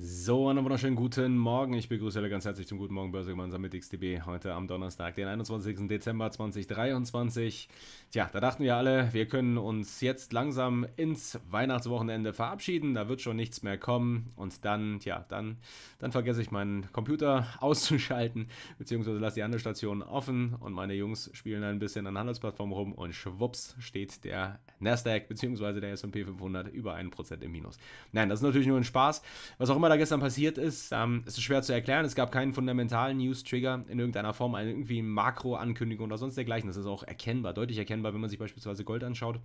So, einen wunderschönen guten Morgen. Ich begrüße alle ganz herzlich zum Guten Morgen Börse gemeinsam mit XTB heute am Donnerstag, den 21. Dezember 2023. Tja, da dachten wir alle, wir können uns jetzt langsam ins Weihnachtswochenende verabschieden. Da wird schon nichts mehr kommen. Und dann, tja, dann, dann vergesse ich meinen Computer auszuschalten, beziehungsweise lasse die Handelsstation offen und meine Jungs spielen ein bisschen an Handelsplattformen rum und schwupps steht der Nasdaq beziehungsweise der S&P 500 über 1% im Minus. Nein, das ist natürlich nur ein Spaß. Was auch immer da gestern passiert ist, ähm, ist schwer zu erklären. Es gab keinen fundamentalen News-Trigger in irgendeiner Form, irgendwie Makro-Ankündigung oder sonst dergleichen. Das ist auch erkennbar, deutlich erkennbar, wenn man sich beispielsweise Gold anschaut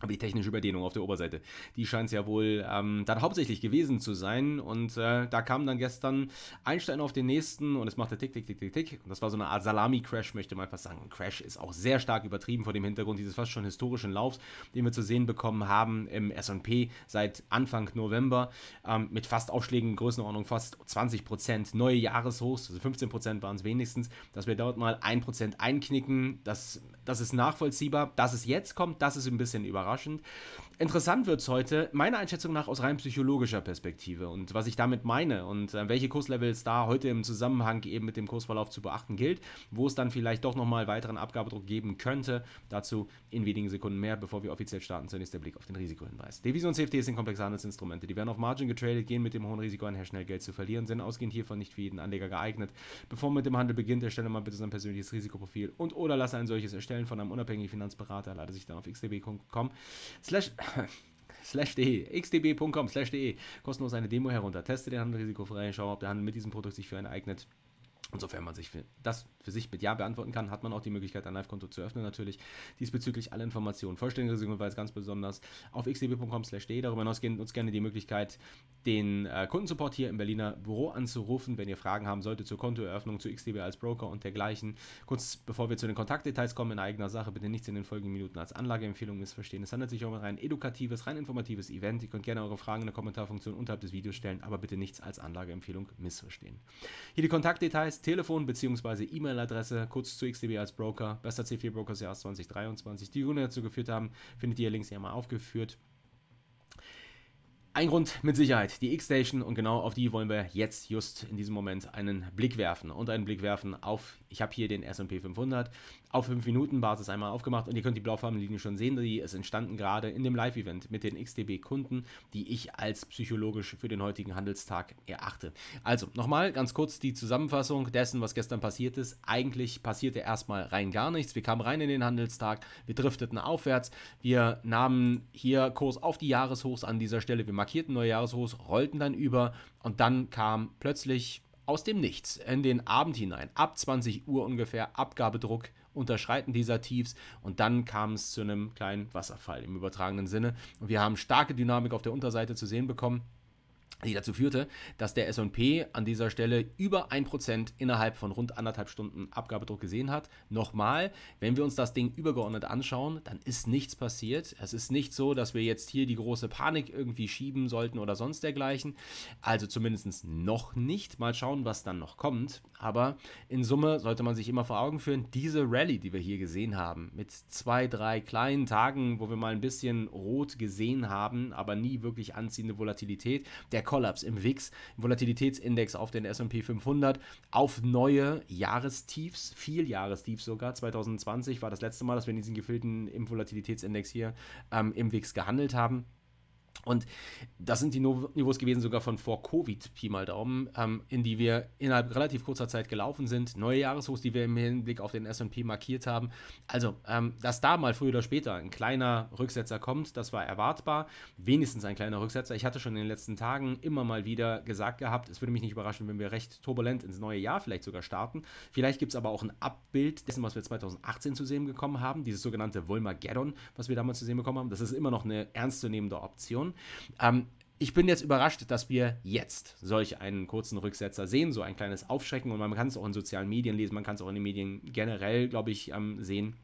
aber die technische Überdehnung auf der Oberseite, die scheint es ja wohl ähm, dann hauptsächlich gewesen zu sein. Und äh, da kam dann gestern Einstein auf den nächsten und es machte tick, tick, tick, tick, tick. Und das war so eine Art Salami-Crash, möchte man einfach sagen. Ein Crash ist auch sehr stark übertrieben vor dem Hintergrund dieses fast schon historischen Laufs, den wir zu sehen bekommen haben im SP seit Anfang November. Ähm, mit fast Aufschlägen Größenordnung fast 20 neue Jahreshochs, also 15 waren es wenigstens, dass wir dort mal 1 einknicken. Das, das ist nachvollziehbar. Dass es jetzt kommt, das ist ein bisschen überraschend überraschend. Interessant wird es heute, meiner Einschätzung nach, aus rein psychologischer Perspektive und was ich damit meine und äh, welche Kurslevels da heute im Zusammenhang eben mit dem Kursverlauf zu beachten gilt, wo es dann vielleicht doch nochmal weiteren Abgabedruck geben könnte. Dazu in wenigen Sekunden mehr, bevor wir offiziell starten. Zunächst der Blick auf den Risikohinweis. Devisen und CFDs sind komplexe Handelsinstrumente. Die werden auf Margin getradet, gehen mit dem hohen Risiko einher, schnell Geld zu verlieren, sind ausgehend hiervon nicht für jeden Anleger geeignet. Bevor man mit dem Handel beginnt, erstelle mal bitte sein persönliches Risikoprofil und oder lasse ein solches erstellen von einem unabhängigen Finanzberater. Lade sich dann auf xdb.com slash, slash de, xdb.com slash de, kostenlos eine Demo herunter. Teste den Handel risikofrei, schau, ob der Handel mit diesem Produkt sich für einen eignet. Und sofern man sich für, das für sich mit Ja beantworten kann, hat man auch die Möglichkeit, ein Live-Konto zu öffnen natürlich. Diesbezüglich alle Informationen, vollständiges Resümee ganz besonders auf xdb.com slash Darüber hinaus geben uns gerne die Möglichkeit, den äh, Kundensupport hier im Berliner Büro anzurufen, wenn ihr Fragen haben solltet zur Kontoeröffnung, zu XDB als Broker und dergleichen. Kurz bevor wir zu den Kontaktdetails kommen in eigener Sache, bitte nichts in den folgenden Minuten als Anlageempfehlung missverstehen. Es handelt sich um ein rein edukatives, rein informatives Event. Ihr könnt gerne eure Fragen in der Kommentarfunktion unterhalb des Videos stellen, aber bitte nichts als Anlageempfehlung missverstehen. Hier die Kontaktdetails Telefon bzw. E-Mail-Adresse, kurz zu XDB als Broker, bester C4 Brokers Jahr 2023, die Gründe dazu geführt haben, findet ihr links hier mal aufgeführt. Ein Grund mit Sicherheit, die X-Station und genau auf die wollen wir jetzt just in diesem Moment einen Blick werfen und einen Blick werfen auf, ich habe hier den S&P 500 auf 5 Minuten Basis einmal aufgemacht und ihr könnt die blaufarbenen Linien schon sehen, die ist entstanden gerade in dem Live-Event mit den xdb kunden die ich als psychologisch für den heutigen Handelstag erachte. Also nochmal ganz kurz die Zusammenfassung dessen, was gestern passiert ist. Eigentlich passierte erstmal rein gar nichts, wir kamen rein in den Handelstag, wir drifteten aufwärts, wir nahmen hier Kurs auf die Jahreshochs an dieser Stelle, wir markierten Neujahrsruß, rollten dann über und dann kam plötzlich aus dem Nichts in den Abend hinein, ab 20 Uhr ungefähr, Abgabedruck, Unterschreiten dieser Tiefs und dann kam es zu einem kleinen Wasserfall im übertragenen Sinne. Und wir haben starke Dynamik auf der Unterseite zu sehen bekommen die dazu führte, dass der S&P an dieser Stelle über 1% innerhalb von rund anderthalb Stunden Abgabedruck gesehen hat. Nochmal, wenn wir uns das Ding übergeordnet anschauen, dann ist nichts passiert. Es ist nicht so, dass wir jetzt hier die große Panik irgendwie schieben sollten oder sonst dergleichen. Also zumindest noch nicht. Mal schauen, was dann noch kommt. Aber in Summe sollte man sich immer vor Augen führen, diese Rallye, die wir hier gesehen haben, mit zwei, drei kleinen Tagen, wo wir mal ein bisschen rot gesehen haben, aber nie wirklich anziehende Volatilität, der Kollaps im WIX, im Volatilitätsindex auf den S&P 500 auf neue Jahrestiefs, viel Jahrestiefs sogar. 2020 war das letzte Mal, dass wir in diesen gefüllten im Volatilitätsindex hier ähm, im WIX gehandelt haben. Und das sind die Niveaus gewesen, sogar von vor Covid, Pi mal Daumen, ähm, in die wir innerhalb relativ kurzer Zeit gelaufen sind. Neue Jahreshochs, die wir im Hinblick auf den SP markiert haben. Also, ähm, dass da mal früher oder später ein kleiner Rücksetzer kommt, das war erwartbar. Wenigstens ein kleiner Rücksetzer. Ich hatte schon in den letzten Tagen immer mal wieder gesagt gehabt, es würde mich nicht überraschen, wenn wir recht turbulent ins neue Jahr vielleicht sogar starten. Vielleicht gibt es aber auch ein Abbild dessen, was wir 2018 zu sehen bekommen haben, dieses sogenannte Volmageddon, was wir damals zu sehen bekommen haben. Das ist immer noch eine ernstzunehmende Option. Diskussion. Ähm, ich bin jetzt überrascht, dass wir jetzt solch einen kurzen Rücksetzer sehen, so ein kleines Aufschrecken und man kann es auch in sozialen Medien lesen, man kann es auch in den Medien generell, glaube ich, ähm, sehen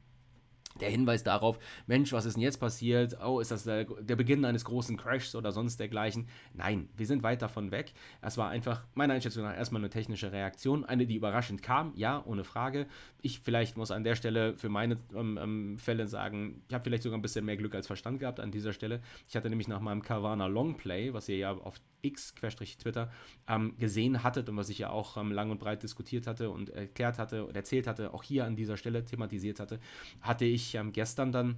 der Hinweis darauf, Mensch, was ist denn jetzt passiert? Oh, ist das der, der, Beginn eines großen Crashs oder sonst dergleichen? Nein, wir sind weit davon weg. Es war einfach, meiner Einschätzung nach, erstmal eine technische Reaktion, eine, die überraschend kam, ja, ohne Frage. Ich vielleicht muss an der Stelle für meine ähm, ähm Fälle sagen, ich habe vielleicht sogar ein bisschen mehr Glück als Verstand gehabt an dieser Stelle. Ich hatte nämlich nach meinem Carvana Longplay, was ihr ja auf x-twitter ähm, gesehen hattet und was ich ja auch ähm, lang und breit diskutiert hatte und erklärt hatte und erzählt hatte, auch hier an dieser Stelle thematisiert hatte, hatte ich ich ähm, gestern dann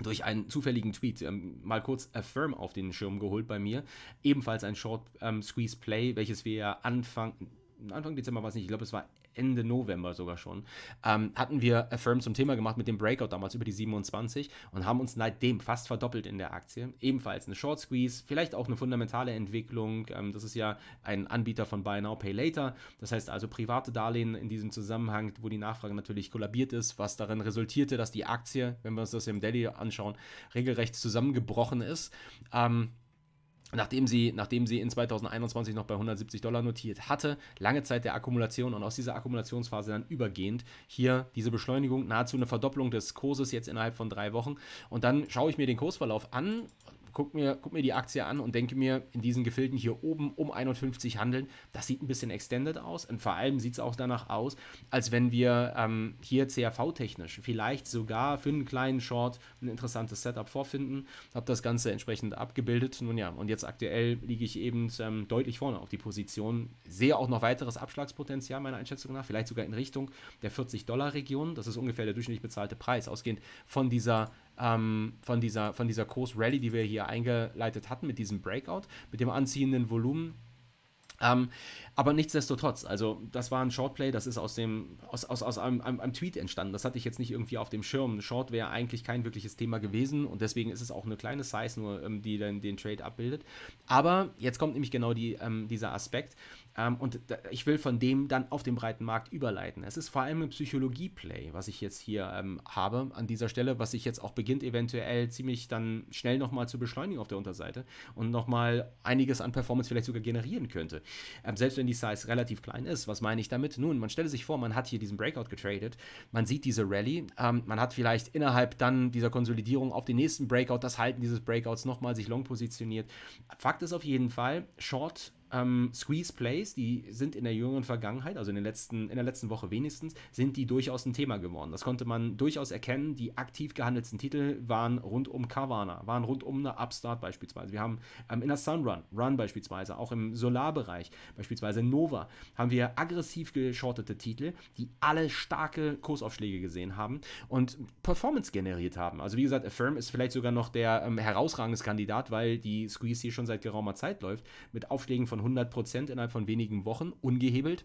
durch einen zufälligen Tweet ähm, mal kurz Affirm auf den Schirm geholt bei mir. Ebenfalls ein Short ähm, Squeeze Play, welches wir Anfang, Anfang Dezember war es nicht, ich glaube, es war Ende November sogar schon, ähm, hatten wir Affirm zum Thema gemacht mit dem Breakout damals über die 27 und haben uns seitdem fast verdoppelt in der Aktie. Ebenfalls eine Short Squeeze, vielleicht auch eine fundamentale Entwicklung. Ähm, das ist ja ein Anbieter von Buy Now, Pay Later. Das heißt also private Darlehen in diesem Zusammenhang, wo die Nachfrage natürlich kollabiert ist, was darin resultierte, dass die Aktie, wenn wir uns das im Daily anschauen, regelrecht zusammengebrochen ist. Ähm, Nachdem sie, nachdem sie in 2021 noch bei 170 Dollar notiert hatte, lange Zeit der Akkumulation und aus dieser Akkumulationsphase dann übergehend hier diese Beschleunigung, nahezu eine Verdopplung des Kurses jetzt innerhalb von drei Wochen. Und dann schaue ich mir den Kursverlauf an guck mir, guck mir die Aktie an und denke mir, in diesen Gefilden hier oben um 51 handeln, das sieht ein bisschen extended aus und vor allem sieht es auch danach aus, als wenn wir ähm, hier CRV-technisch vielleicht sogar für einen kleinen Short ein interessantes Setup vorfinden. Habe das Ganze entsprechend abgebildet. Nun ja, und jetzt aktuell liege ich eben ähm, deutlich vorne auf die Position, sehe auch noch weiteres Abschlagspotenzial meiner Einschätzung nach, vielleicht sogar in Richtung der 40-Dollar-Region. Das ist ungefähr der durchschnittlich bezahlte Preis, ausgehend von dieser ähm, von dieser, von dieser Kursrally, die wir hier eingeleitet hatten, mit diesem Breakout, mit dem anziehenden Volumen ähm, aber nichtsdestotrotz, also das war ein Shortplay, das ist aus dem aus, aus, aus einem, einem, einem, Tweet entstanden. Das hatte ich jetzt nicht irgendwie auf dem Schirm. Short wäre eigentlich kein wirkliches Thema gewesen und deswegen ist es auch eine kleine Size nur, ähm, die dann den Trade abbildet. Aber jetzt kommt nämlich genau die, ähm, dieser Aspekt ähm, und da, ich will von dem dann auf den breiten Markt überleiten. Es ist vor allem ein Psychologie-Play, was ich jetzt hier ähm, habe an dieser Stelle, was sich jetzt auch beginnt eventuell ziemlich dann schnell nochmal zu beschleunigen auf der Unterseite und nochmal einiges an Performance vielleicht sogar generieren könnte. Ähm, selbst wenn die Size relativ klein ist, was meine ich damit? Nun, man stelle sich vor, man hat hier diesen Breakout getradet, man sieht diese Rallye, ähm, man hat vielleicht innerhalb dann dieser Konsolidierung auf den nächsten Breakout das Halten dieses Breakouts nochmal sich long positioniert. Fakt ist auf jeden Fall, Short ähm, Squeeze Plays, die sind in der jüngeren Vergangenheit, also in, den letzten, in der letzten Woche wenigstens, sind die durchaus ein Thema geworden. Das konnte man durchaus erkennen. Die aktiv gehandelten Titel waren rund um Carvana, waren rund um eine Upstart beispielsweise. Wir haben ähm, in der Sunrun, Run beispielsweise, auch im Solarbereich, beispielsweise Nova, haben wir aggressiv geschortete Titel, die alle starke Kursaufschläge gesehen haben und Performance generiert haben. Also wie gesagt, Affirm ist vielleicht sogar noch der ähm, herausragende Kandidat, weil die Squeeze hier schon seit geraumer Zeit läuft, mit Aufschlägen von von 100 Prozent innerhalb von wenigen Wochen, ungehebelt.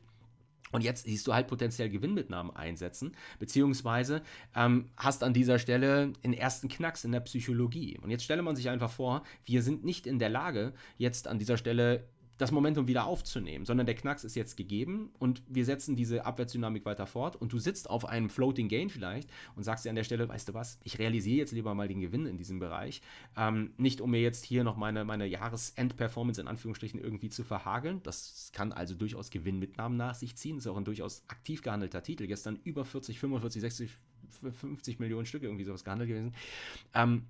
Und jetzt siehst du halt potenziell Gewinnmitnahmen einsetzen, beziehungsweise ähm, hast an dieser Stelle den ersten Knacks in der Psychologie. Und jetzt stelle man sich einfach vor, wir sind nicht in der Lage, jetzt an dieser Stelle das Momentum wieder aufzunehmen, sondern der Knacks ist jetzt gegeben und wir setzen diese Abwärtsdynamik weiter fort und du sitzt auf einem Floating Gain vielleicht und sagst dir an der Stelle, weißt du was, ich realisiere jetzt lieber mal den Gewinn in diesem Bereich, ähm, nicht um mir jetzt hier noch meine, meine Jahresend-Performance in Anführungsstrichen irgendwie zu verhageln, das kann also durchaus Gewinnmitnahmen nach sich ziehen, ist auch ein durchaus aktiv gehandelter Titel, gestern über 40, 45, 60, 50 Millionen Stücke irgendwie sowas gehandelt gewesen, ähm,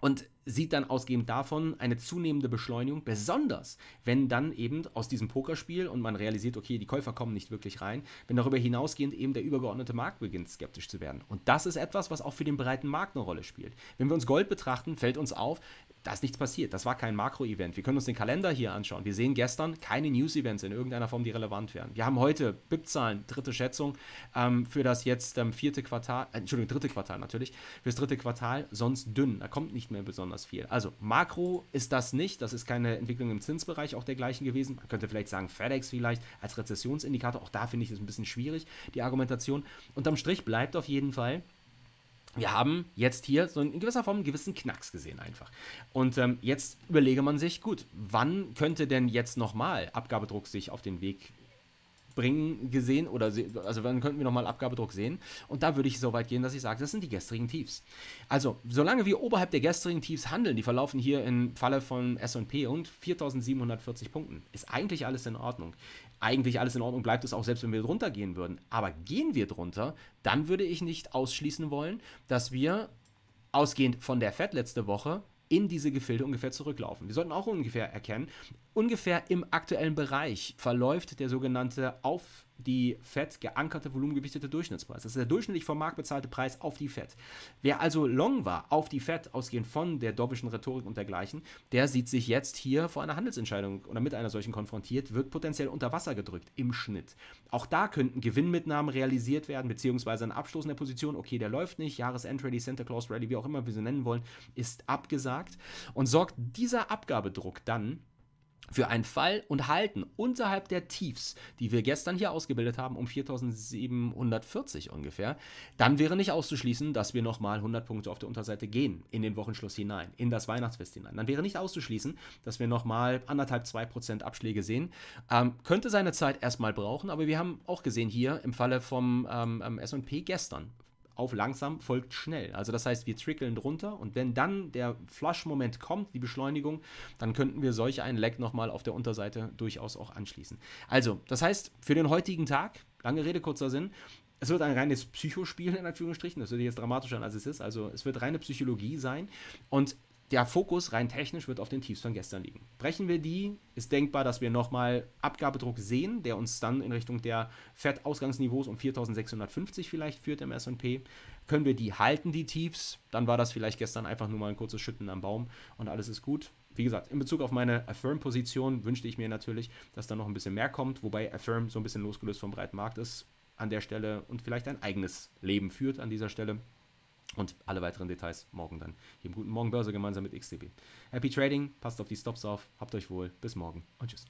und sieht dann ausgehend davon eine zunehmende Beschleunigung, besonders wenn dann eben aus diesem Pokerspiel und man realisiert, okay, die Käufer kommen nicht wirklich rein, wenn darüber hinausgehend eben der übergeordnete Markt beginnt skeptisch zu werden. Und das ist etwas, was auch für den breiten Markt eine Rolle spielt. Wenn wir uns Gold betrachten, fällt uns auf, da ist nichts passiert. Das war kein Makro-Event. Wir können uns den Kalender hier anschauen. Wir sehen gestern keine News-Events in irgendeiner Form, die relevant wären. Wir haben heute BIP-Zahlen, dritte Schätzung ähm, für das jetzt ähm, vierte Quartal, äh, Entschuldigung, dritte Quartal natürlich, für das dritte Quartal, sonst dünn. Da kommt nicht mehr besonders viel. Also Makro ist das nicht. Das ist keine Entwicklung im Zinsbereich, auch dergleichen gewesen. Man könnte vielleicht sagen FedEx vielleicht als Rezessionsindikator. Auch da finde ich es ein bisschen schwierig, die Argumentation. Unterm Strich bleibt auf jeden Fall, wir haben jetzt hier so in gewisser Form einen gewissen Knacks gesehen einfach. Und ähm, jetzt überlege man sich, gut, wann könnte denn jetzt nochmal Abgabedruck sich auf den Weg bringen gesehen oder also dann könnten wir nochmal Abgabedruck sehen und da würde ich so weit gehen, dass ich sage, das sind die gestrigen Tiefs. Also, solange wir oberhalb der gestrigen Tiefs handeln, die verlaufen hier im Falle von S&P und 4740 Punkten, ist eigentlich alles in Ordnung. Eigentlich alles in Ordnung bleibt es auch selbst, wenn wir drunter gehen würden, aber gehen wir drunter, dann würde ich nicht ausschließen wollen, dass wir ausgehend von der Fed letzte Woche in diese Gefilde ungefähr zurücklaufen. Wir sollten auch ungefähr erkennen, ungefähr im aktuellen Bereich verläuft der sogenannte Auf die FED geankerte volumengewichtete Durchschnittspreis. Das ist der durchschnittlich vom Markt bezahlte Preis auf die FED. Wer also long war auf die FED, ausgehend von der dovischen Rhetorik und dergleichen, der sieht sich jetzt hier vor einer Handelsentscheidung oder mit einer solchen konfrontiert, wird potenziell unter Wasser gedrückt im Schnitt. Auch da könnten Gewinnmitnahmen realisiert werden, beziehungsweise ein Abstoß in der Position, okay, der läuft nicht, Jahresendrally, Santa Claus Rally, wie auch immer wir sie nennen wollen, ist abgesagt und sorgt dieser Abgabedruck dann für einen Fall und halten unterhalb der Tiefs, die wir gestern hier ausgebildet haben, um 4740 ungefähr, dann wäre nicht auszuschließen, dass wir nochmal 100 Punkte auf der Unterseite gehen in den Wochenschluss hinein, in das Weihnachtsfest hinein. Dann wäre nicht auszuschließen, dass wir nochmal anderthalb, zwei Prozent Abschläge sehen. Ähm, könnte seine Zeit erstmal brauchen, aber wir haben auch gesehen hier im Falle vom ähm, ähm SP gestern auf langsam folgt schnell. Also das heißt, wir trickeln drunter und wenn dann der Flush-Moment kommt, die Beschleunigung, dann könnten wir solch einen Lag nochmal auf der Unterseite durchaus auch anschließen. Also, das heißt, für den heutigen Tag, lange Rede, kurzer Sinn, es wird ein reines Psychospiel in Anführungsstrichen, das hört jetzt dramatischer als es ist, also es wird reine Psychologie sein und der Fokus rein technisch wird auf den Tiefs von gestern liegen. Brechen wir die, ist denkbar, dass wir nochmal Abgabedruck sehen, der uns dann in Richtung der Fettausgangsniveaus um 4650 vielleicht führt im SP. Können wir die halten, die Tiefs, dann war das vielleicht gestern einfach nur mal ein kurzes Schütten am Baum und alles ist gut. Wie gesagt, in Bezug auf meine Affirm-Position wünschte ich mir natürlich, dass da noch ein bisschen mehr kommt, wobei Affirm so ein bisschen losgelöst vom breiten Markt ist an der Stelle und vielleicht ein eigenes Leben führt an dieser Stelle. Und alle weiteren Details morgen dann hier im Guten Morgen Börse gemeinsam mit XTB. Happy Trading, passt auf die Stops auf, habt euch wohl, bis morgen und tschüss.